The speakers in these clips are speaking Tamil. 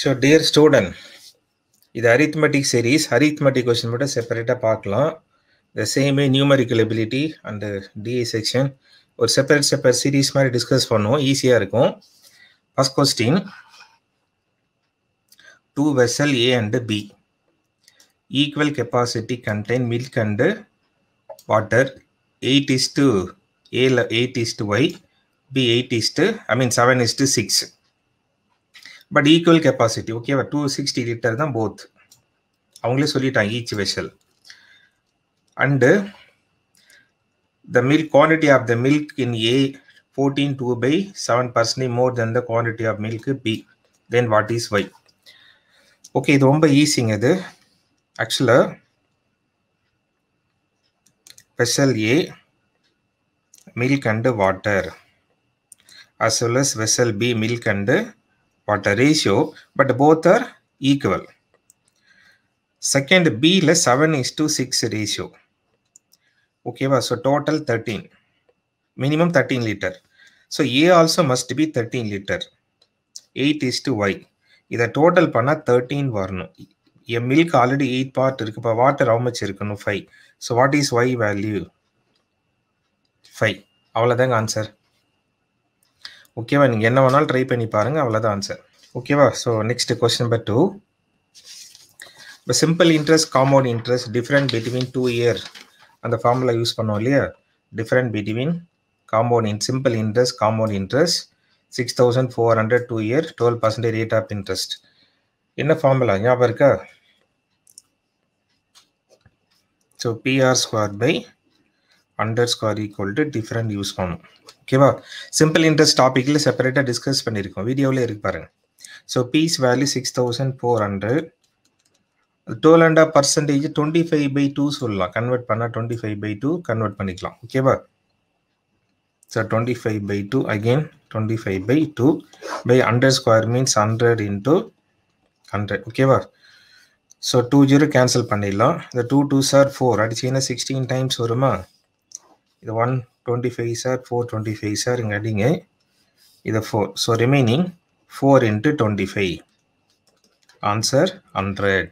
ஸோ டியர் ஸ்டூடெண்ட் இது அரித்மெட்டிக் சீரீஸ் அரித்மெட்டிக் கொஸ்டின் மட்டும் செப்பரேட்டாக பார்க்கலாம் the same numerical ability and DA section ஒரு செப்பரேட் செப்பரேட் சீரீஸ் மாதிரி டிஸ்கஸ் பண்ணுவோம் ஈஸியாக இருக்கும் first question two vessel A and B equal capacity contain milk and water eight is to ஏல eight is to Y B eight is to I mean seven is to six but equal capacity ஓகேவா டூ சிக்ஸ்டி லிட்டர் தான் போத் அவங்களே சொல்லிட்டாங்க each vessel and the milk quantity of the milk in A fourteen two by seven percentage more then the quantity of milk B then what is Y okay இது ரொம்ப ஈஸிங்க இது ஆக்சுவலாக vessel A milk and water as well as vessel B milk and water ratio, but both are equal. Second, B is 7 is to 6 ratio. Okay, so total 13. Minimum 13 liter. So A also must be 13 liter. 8 is to Y. இதை டோட்டல் பண்ணால் தேர்ட்டீன் வரணும் என் மில்க் ஆல்ரெடி எயிட் பார்ட் இருக்கு இப்போ வாட்டர் ஹவு மச் இருக்கணும் five so what is Y value five அவ்வளோதாங்க ஆன்சர் ஓகேவா நீங்கள் என்ன வேணாலும் ட்ரை பண்ணி பாருங்கள் அவ்வளோதான் ஆன்சர் ஓகேவா so next question number two இப்போ simple interest compound interest different between two year அந்த ஃபார்முலா யூஸ் பண்ணோம் இல்லையா different between compound in simple interest compound interest six thousand four hundred two year twelve percentage rate of interest என்ன ஃபார்முலா ஞாபகம் இருக்கா so PR square by hundred square equal to different use பண்ணும் ஓகேவா சிம்பிள் இன்ட்ரெஸ்ட் டாப்பிக்கில் செப்பரேட்டாக டிஸ்கஸ் பண்ணியிருக்கோம் வீடியோவில் இருக்கு பாருங்க so P's value six thousand four hundred twelve and of percentage twenty five by two சொல்லலாம் கன்வெர்ட் பண்ணால் twenty five by two convert பண்ணிக்கலாம் ஓகேவா so twenty five by two again twenty five by two by hundred square means hundred into hundred ஓகேவா ஸோ டூ ஜீரோ கேன்சல் பண்ணிடலாம் இந்த டூ டூ சார் ஃபோர் அடிச்சிங்கன்னா சிக்ஸ்டீன் டைம்ஸ் வருமா இது one twenty five sir four twenty five sir இங்கே அடிங்க இதை four so remaining four into twenty five answer hundred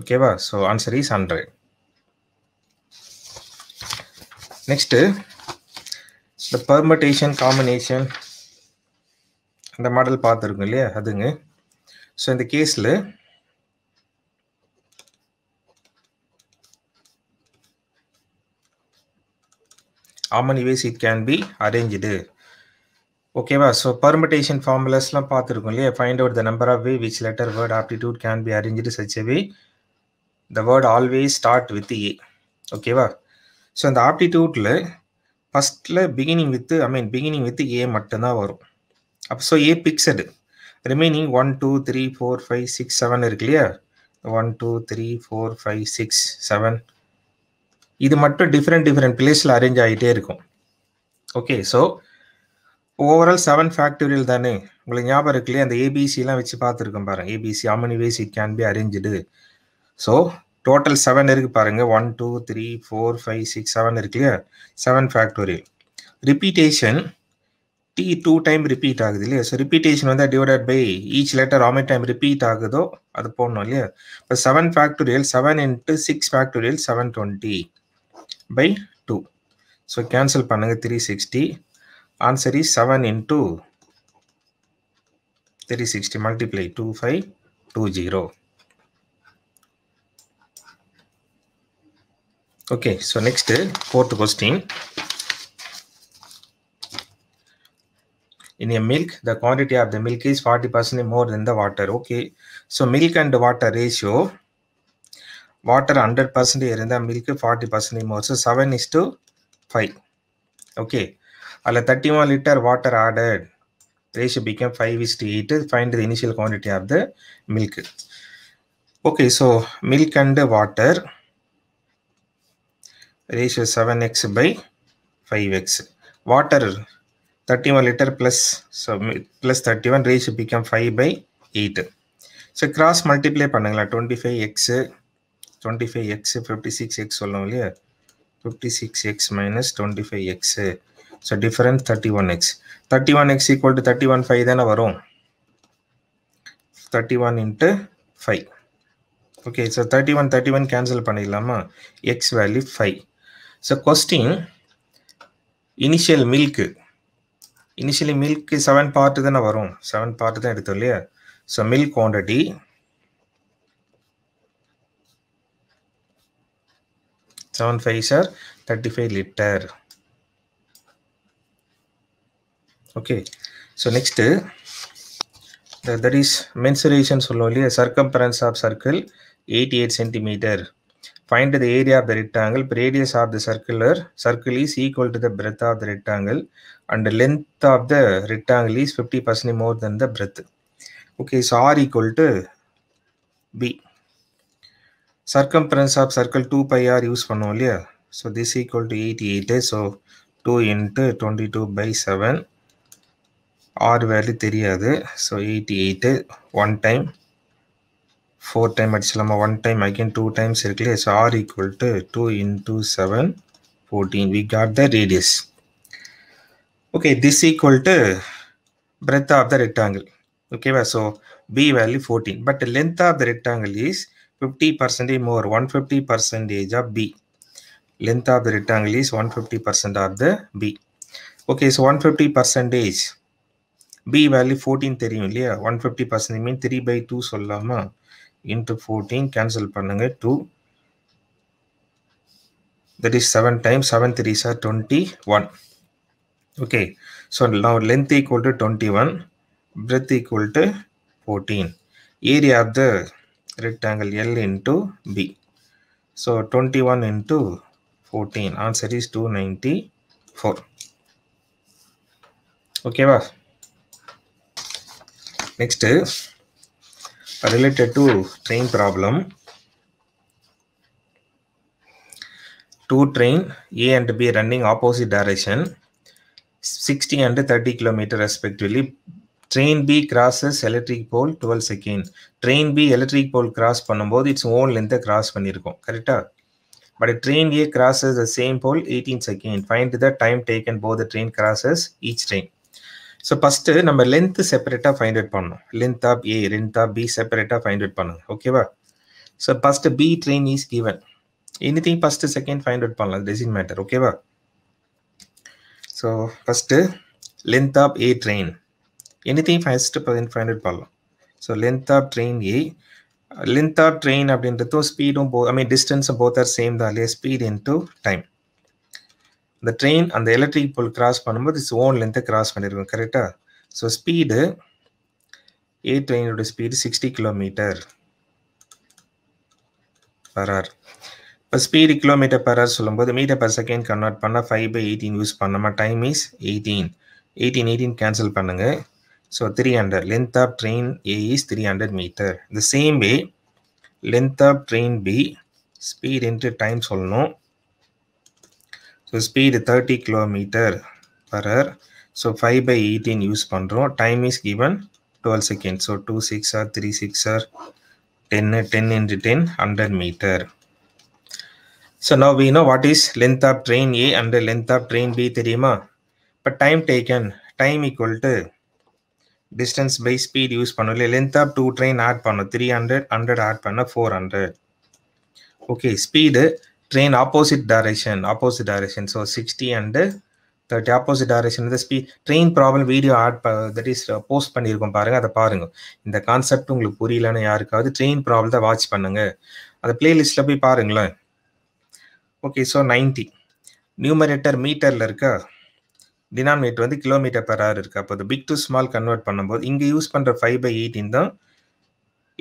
ஓகேவா so answer is hundred next இந்த பர்மட்டேஷன் காம்பினேஷன் அந்த மாடல் பார்த்துருக்கோம் இல்லையா அதுங்க ஸோ இந்த கேஸில் how many ways it can be arranged ஓகேவா ஸோ பர்மிட்டேஷன் ஃபார்முலாஸ்லாம் பார்த்துருக்கோம் இல்லையா find out the number of way which letter word aptitude can be arrange such way the word always start with A ஓகேவா ஸோ அந்த ஆப்டிடியூட்டில் ஃபஸ்ட்டில் beginning with I mean beginning with A மட்டும்தான் வரும் அப்போ so A fixed remaining one two three four five six seven இருக்கு இல்லையா one two three four five six seven இது மட்டும் டிஃப்ரெண்ட் டிஃப்ரெண்ட் பிளேஸில் அரேஞ்ச் ஆகிட்டே இருக்கும் okay so overall seven factorial தானே உங்களுக்கு ஞாபகம் இருக்குல்லையே அந்த ஏபிசிலாம் வச்சு பார்த்துருக்கோம் பாருங்க ABC how many ways it can be arranged so total seven இருக்குது பாருங்கள் one two three four five six seven இருக்கு இல்லையா seven factorial repetition T two time repeat ஆகுது இல்லையா ஸோ ரிப்பீட்டேஷன் வந்து டிவைடட் பை ஈச் லெட்டர் ஆமே டைம் ரிப்பீட் ஆகுதோ அது போடணும் இல்லையா இப்போ seven factorial seven into six factorial seven twenty by 2. So cancel Panag 360. Answer is 7 into 360 multiply 2520. Okay, so next fourth question. In a milk, the quantity of the milk is 40% more than the water. Okay, so milk and water ratio water hundred percentage இருந்தால் milk forty percentage more so seven is to five okay அதில் thirty one litre water order ratio become five is to eight find the initial quantity of the milk okay so milk and water ratio seven X by five X water thirty one litre plus so plus thirty one ratio become five by eight so cross multiply பண்ணுங்களேன் twenty five X twenty five X fifty six X சொல்லணும் இல்லையா fifty six X minus twenty five X so different thirty one X thirty one X equal to thirty one five தானே வரும் thirty one into five okay so thirty one thirty one cancel பண்ணிடலாமா X value five so question initial milk initially milk seven part தானே வரும் செவன் பார்ட்டு தான் எடுத்தோம் இல்லையா so milk quantity 75 35 liter okay so next there is that is mensuration a circumference of circle 88 centimeter find the area of the rectangle radius of the circular circle is equal to the breadth of the rectangle and the length of the rectangle is 50 percent more than the breadth okay so r equal to b circumference of circle 2 pi r use for earlier. So this equal to 88. So 2 into 22 by 7 r value theriyadu so 88 one time four time adichalama one time again two times circle so r equal to 2 into 7 14 we got the radius okay this equal to breadth of the rectangle okay so b value 14 but the length of the rectangle is 50 percentage more 150 percentage of b length of the rectangle is 150 percent of the b okay so 150 percentage b value 14 தெரியும் இல்லையா 150 percentage mean 3 by 2 சொல்லாமா into 14 cancel பண்ணுங்க 2 that is 7 times 7 3 are 21 okay so now length equal to 21 breadth equal to 14 area of the rectangle L into B. So 21 into 14, answer is 294. Okay, boss. Next is related to train problem. Two train A and B running opposite direction, 60 and 30 kilometer respectively train B crosses electric pole twelve second train B electric pole cross பண்ணும்போது இட்ஸ் ஓன் லென்த்தை கிராஸ் பண்ணியிருக்கோம் கரெக்டாக but train A crosses the same pole eighteen second find the time taken for the train crosses each train so first நம்ம லென்த்து செப்பரேட்டாக ஃபைண்ட் அவுட் பண்ணணும் length of A length of B செப்பரேட்டாக ஃபைண்ட் அவுட் பண்ணுங்க ஓகேவா so first B train is given anything first second find out பண்ணலாம் டெசின் மேட்டர் ஓகேவா so first length of A train anything first five hundred பண்ணலாம் so length of train A length of train அப்படின்றதும் ஸ்பீடும் போ ஐ மீன் டிஸ்டன்ஸும் போத் ஆர் சேம் தான் இல்லையா ஸ்பீட் டு டைம் இந்த ட்ரெயின் அந்த எலக்ட்ரிக் போல் கிராஸ் பண்ணும்போது இட்ஸ் ஓன் லென்த்தை கிராஸ் பண்ணியிருக்கும் கரெக்டாக ஸோ ஸ்பீடு ஏ ட்ரெயினோட speed sixty kilometre per hour இப்போ ஸ்பீடு கிலோமீட்டர் பர் ஹவர் சொல்லும்போது மீட்டர் பர் செகண்ட் கன்வெர்ட் பண்ணால் ஃபைவ் பை எயிட்டீன் யூஸ் பண்ணோமா time is eighteen eighteen eighteen cancel பண்ணுங்கள் So 300, length of train A is 300 meter. The same way, length of train B, speed into time solno. So speed 30 kilometer per hour. So 5 by 18 use panro. Time is given 12 seconds. So 2 6 or 3 6 or 10, 10 into 10, 100 meter. So now we know what is length of train A and the length of train B. But time taken, time equal to distance by speed use பண்ணல length of two train add பண்ணோம் த்ரீ ஹண்ட்ரட் ஹண்ட்ரட் ஆட் பண்ண four hundred okay speed train opposite direction opposite direction so sixty and thirty opposite direction வந்து speed train problem video add that is post பண்ணியிருக்கோம் பாருங்கள் அதை பாருங்கள் இந்த கான்செப்ட் உங்களுக்கு புரியலன்னு யாருக்காவது ட்ரெயின் ப்ராப்ளத்தை வாட்ச் பண்ணுங்கள் அதை பிளேலிஸ்ட்டில் போய் பாருங்களேன் ஓகே ஸோ நைன்ட்டி நியூமரேட்டர் மீட்டரில் இருக்கா டினாமினேட் வந்து கிலோமீட்டர் பெர் ஆர் இருக்குது அப்போ பிக் டு ஸ்மால் கன்வெர்ட் பண்ணும்போது இங்கே யூஸ் பண்ணுற ஃபைவ் பை எயிட்டீன் தான்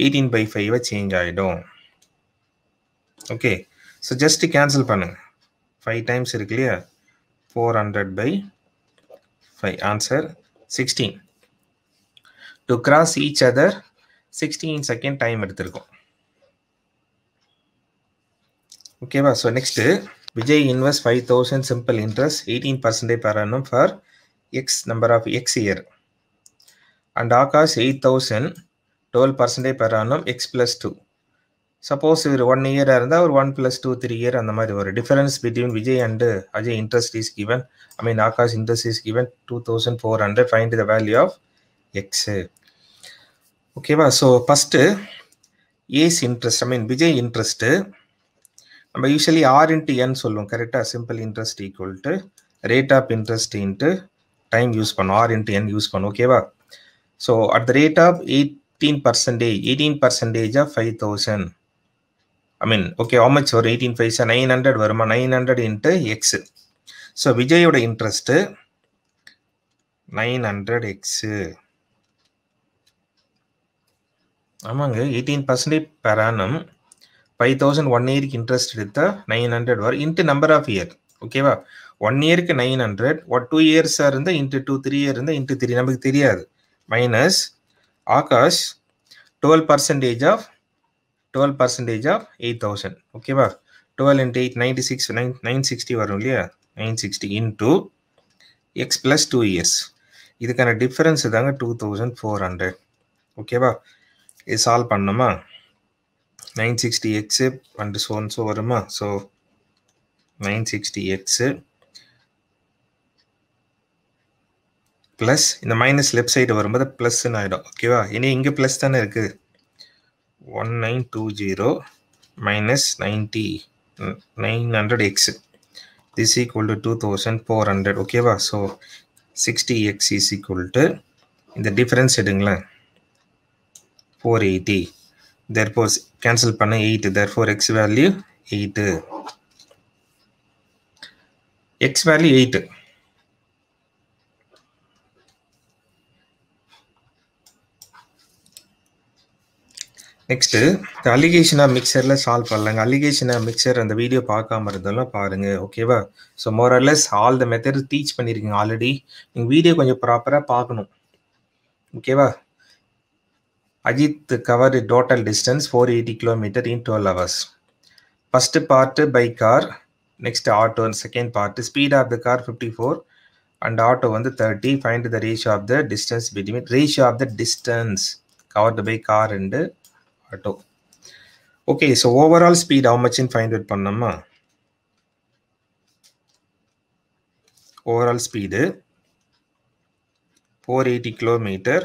எயிட்டீன் பை ஃபைவை சேஞ்ச் ஆகிடும் ஓகே ஸோ ஜஸ்ட்டு கேன்சல் பண்ணுங்கள் ஃபைவ் டைம்ஸ் இருக்கு இல்லையா four hundred by five answer sixteen to cross each other sixteen second time எடுத்திருக்கோம் ஓகேவா so next Vijay invest five thousand simple interest eighteen percentage பெறணும் for X number of X year and Aakash eight thousand twelve percentage பெறணும் எக்ஸ் ப்ளஸ் டூ சப்போஸ் இவர் ஒன் இயராக இருந்தால் ஒரு one plus two three year அந்த மாதிரி ஒரு difference between Vijay and Ajay interest is given I mean Aakash interest is given two thousand four hundred find the value of X ஓகேவா so first A's interest I mean Vijay interest நம்ம யூஸ்வலி ஆர் இன்ட்டு என் சொல்லுவோம் கரெக்டாக simple interest equal to rate of interest into time use பண்ணும் ஆர் இன்ட்டு என் யூஸ் பண்ணும் ஓகேவா so at the rate of eighteen percentage eighteen percentage of five thousand I mean okay how much ஒரு eighteen five sir nine hundred வருமா nine hundred into X so விஜயோட இன்ட்ரெஸ்ட்டு நைன் ஹண்ட்ரட் எக்ஸு ஆமாங்க எயிட்டீன் பர்சன்டேஜ் பெறானும் ஃபைவ் தௌசண்ட் ஒன் இயருக்கு இன்ட்ரெஸ்ட் எடுத்தால் நைன் ஹண்ட்ரட் வரும் இன்ட்டு நம்பர் ஆஃப் இயர் ஓகேவா ஒன் இயருக்கு நைன் ஹண்ட்ரட் ஒரு டூ இயர்ஸாக இருந்தால் இன்ட்டு டூ த்ரீ இயர் இருந்தால் இன்ட்டு த்ரீ நமக்கு தெரியாது minus Aakash twelve percentage of twelve percentage of eight thousand ஓகேவா twelve into eight ninety six nine nine sixty வரும் இல்லையா nine sixty into X plus two years இதுக்கான டிஃப்ரென்ஸ் தாங்க டூ தௌசண்ட் ஃபோர் ஹண்ட்ரட் ஓகேவா இது சால்வ் பண்ணணுமா nine sixty X and so so வருமா so nine sixty X plus இந்த மைனஸ் லெஃப்ட் சைடு வரும்போது ப்ளஸ்ன்னு ஆகிடும் ஓகேவா இனி இங்கே ப்ளஸ் தானே இருக்குது one nine two zero minus ninety nine hundred X two thousand four hundred ஓகேவா so sixty X is equal to இந்த டிஃப்ரென்ஸ் எடுங்களேன் ஃபோர் எயிட்டி தெர்ஃபோர் கேன்சல் பண்ண eight therefore X value eight X value eight next அலிகேஷனாக மிக்சரில் சால்வ் பண்ணலாங்க அலிகேஷனாக மிக்சர் அந்த வீடியோ பார்க்காம இருந்தாலும் பாருங்கள் ஓகேவா so more or less all the method teach பண்ணியிருக்கீங்க ஆல்ரெடி நீங்கள் வீடியோ கொஞ்சம் ப்ராப்பராக பார்க்கணும் ஓகேவா Ajit covered a total distance 480 km in 12 hours. First part by car, next auto and second part speed of the car 54 and auto on the 30 find the ratio of the distance between ratio of the distance covered by car and auto. Okay, so overall speed how much in find out பண்ணோமா overall speed 480 kilometer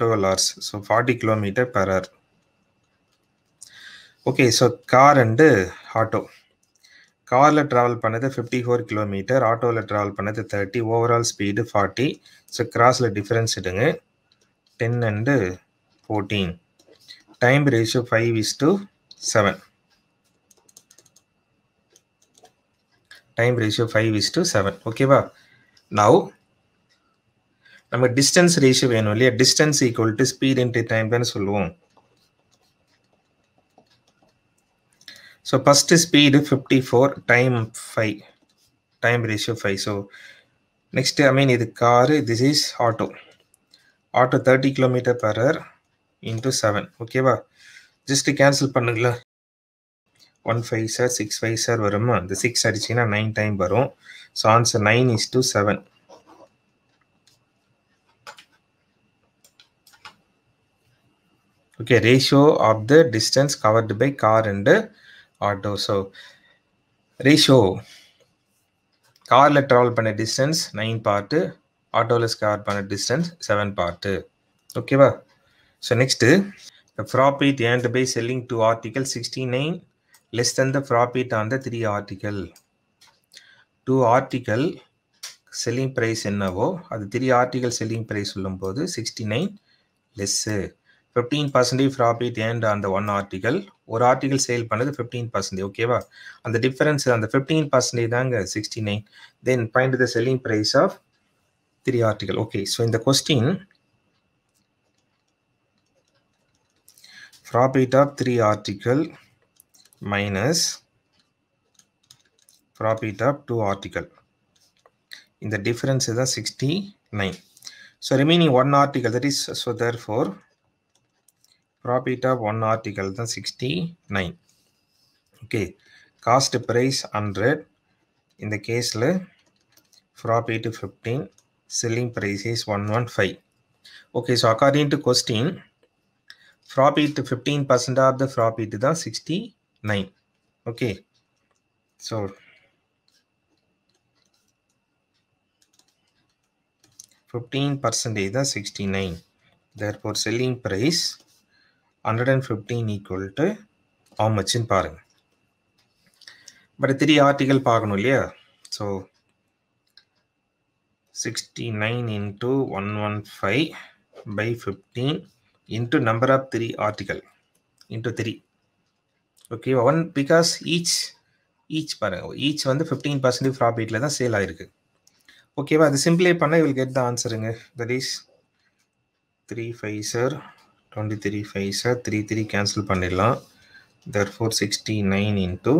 twelve hours so forty kilometre per hour okay so car and auto காரில் ட்ராவல் பண்ணது ஃபிஃப்டி ஃபோர் கிலோமீட்டர் ஆட்டோவில் ட்ராவல் பண்ணது thirty overall speed forty so கிராஸில் டிஃப்ரென்ஸ் இடுங்க ten and fourteen time ratio five is to seven time ratio five is to seven ஓகேவா நவ் நம்ம டிஸ்டன்ஸ் ரேஷியோ வேணும் இல்லையா distance equal to speed time டைம்னு சொல்லுவோம் so first speed fifty four time five time ratio five so next I mean இது car this is auto auto thirty kilometre per hour into seven ஓகேவா ஜஸ்ட்டு கேன்சல் பண்ணுங்களா one five sir six five sir வருமா இந்த சிக்ஸ் அடிச்சிங்கன்னா நைன் டைம் வரும் so answer nine is two seven okay ratio of the distance covered by car and auto so ratio காரில் ட்ராவல் பண்ண டிஸ்டன்ஸ் நைன் பார்ட்டு ஆட்டோவில் ஸ்கார் பண்ண டிஸ்டன்ஸ் செவன் பார்ட்டு ஓகேவா so next the profit earned by selling two article sixty nine less than the profit on the three article two article selling price என்னவோ அது த்ரீ ஆர்டிகல் செல்லிங் ப்ரைஸ் சொல்லும்போது sixty nine less fifteen percentage profit and அந்த ஒன் ஆர்டிகல் ஒரு ஆர்டிகல் சேல் பண்ணது ஃபிஃப்டீன் பர்சன்டேஜ் ஓகேவா அந்த டிஃபரன்ஸ் அந்த ஃபிஃப்டீன் பர்சன்டேஜ் தாங்க sixty nine then find the selling price of three article okay so இந்த question profit of three article minus profit of two article இந்த டிஃபரன்ஸ் தான் sixty nine so remaining one article that is so therefore profit of one article then 69 okay cost price 100 in the case profit 15 selling price is 115 okay so according to question profit 15 percent of the profit the 69 okay so Fifteen percent is the sixty nine. Therefore, selling price hundred and fifteen equal to how மச்சுன்னு பாருங்கள் பட் த்ரீ ஆர்டிகல் பார்க்கணும் இல்லையா so sixty nine into one one five by fifteen into number of three article into three okay one because each each பாருங்கள் ஈச் வந்து ஃபிஃப்டீன் பர்சன்டேஜ் ப்ராஃபிட்டில் தான் சேல் ஆகிருக்கு ஓகேவா அது சிம்பிளே பண்ணால் வில் கெட் த ஆன்சருங்க that is three five sir twenty three ஃபைவ்ஸாக த்ரீ த்ரீ கேன்சல் பண்ணிடலாம் therefore sixty nine into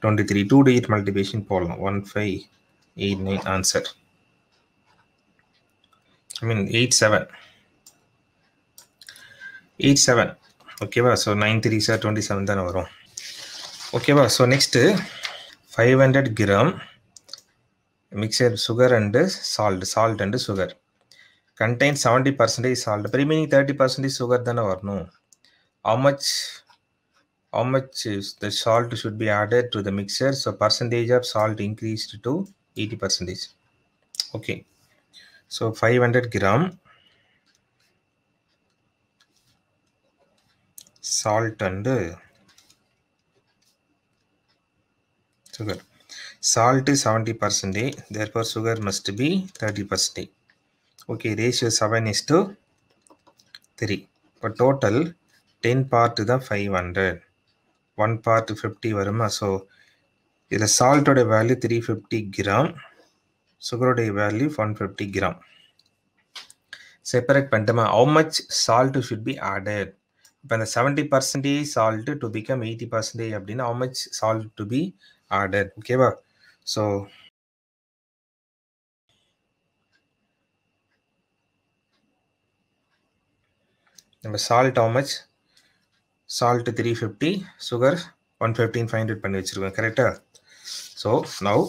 twenty three two digit multiplication போடலாம் one five eight nine answer I mean eight seven eight seven ஓகேவா so nine three sir twenty seven தானே வரும் ஓகேவா so next five hundred gram mixture sugar and salt salt and sugar contains 70 is salt அப்போ remaining 30 percent is sugar or no? how much how much is the salt should be added to the mixture so percentage of salt increased to 80 percentage okay so 500 gram salt and sugar salt is 70 percent. therefore sugar must be 30 percent. Okay ratio seven is two three இப்போ டோட்டல் டென் பார்ட்டு தான் five hundred one part fifty வருமா ஸோ இதில் சால்ட்டோட வேல்யூ த்ரீ ஃபிஃப்டி கிராம் சுகருடைய value one fifty gram separate பண்ணிட்டோமா how much salt should be added இப்போ அந்த seventy percentage salt to become eighty percentage அப்படின்னா how much salt to be added ஓகேவா ஸோ நம்ம salt how much salt three fifty sugar one fifty five hundred பண்ணி வச்சுருக்கோம் கரெக்டாக so now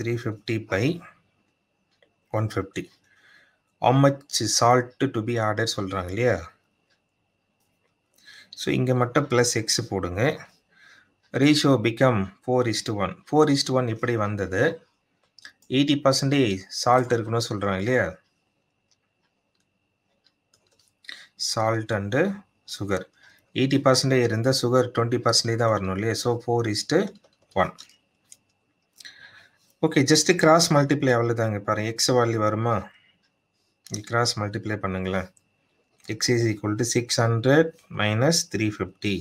three fifty by one fifty how much salt to be ஆர்டர் சொல்கிறாங்க இல்லையா ஸோ இங்கே மட்டும் ப்ளஸ் எக்ஸ் போடுங்க ratio become four is to one four is to one இப்படி வந்தது எயிட்டி பர்சன்டேஜ் சால்ட் இருக்குன்னு சொல்கிறாங்க இல்லையா salt and sugar eighty percentage இருந்தால் சுகர் டுவெண்ட்டி பர்சன்டேஜ் தான் வரணும் இல்லையா so four is to one okay just cross multiply அவ்வளோதாங்க பாருங்கள் எக்ஸ் வேல்யூ வருமா கிராஸ் மல்டிப்ளை பண்ணுங்களேன் X is equal to six hundred minus three fifty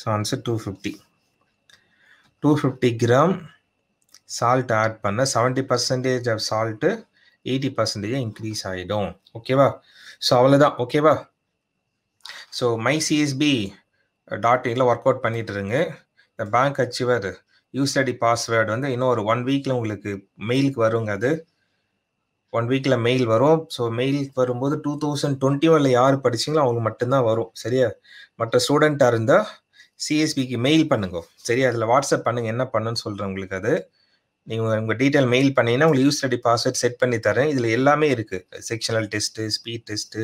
so answer two fifty two fifty gram salt add பண்ண seventy percentage of salt eighty பர்சன்டேஜாக இன்க்ரீஸ் ஆகிடும் ஓகேவா ஸோ அவ்வளோதான் ஓகேவா ஸோ மை சிஎஸ்பி டாட் இனில் ஒர்க் அவுட் பண்ணிட்டு இருங்க இந்த பேங்க் அச்சீவர் யூஸ் யூஸ்டடி பாஸ்வேர்டு வந்து இன்னும் ஒரு ஒன் வீக்கில் உங்களுக்கு மெயிலுக்கு வருங்க அது ஒன் வீக்கில் மெயில் வரும் ஸோ மெயிலுக்கு வரும்போது டூ தௌசண்ட் டுவெண்ட்டி ஒனில் யார் படிச்சிங்களோ அவங்க மட்டும்தான் வரும் சரியா மற்ற ஸ்டூடெண்ட்டாக இருந்தால் சிஎஸ்பிக்கு மெயில் பண்ணுங்க சரி அதில் வாட்ஸ்அப் பண்ணுங்க என்ன பண்ணுன்னு சொல்கிறேன் உங்களுக்கு அது நீங்கள் உங்கள் டீட்டெயில் மெயில் பண்ணீங்கன்னா உங்களுக்கு யூஸ் ஸ்டடி பாஸ்வேர்ட் செட் பண்ணி தரேன் இதில் எல்லாமே இருக்குது sectional test speed test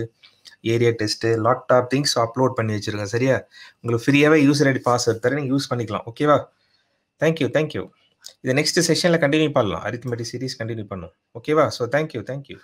area test lot of things upload பண்ணி வச்சுருக்கேன் சரியா உங்களுக்கு ஃப்ரீயாகவே யூஸ் ரெடி பாஸ்வேர்ட் தரேன் நீங்கள் யூஸ் பண்ணிக்கலாம் ஓகேவா தேங்க்யூ தேங்க்யூ இதை நெக்ஸ்ட் செஷனில் கண்டினியூ பண்ணலாம் அரித்மெட்டிக் சீரீஸ் கண்டினியூ பண்ணும் ஓகேவா ஸோ தேங்க்யூ தேங்க்யூ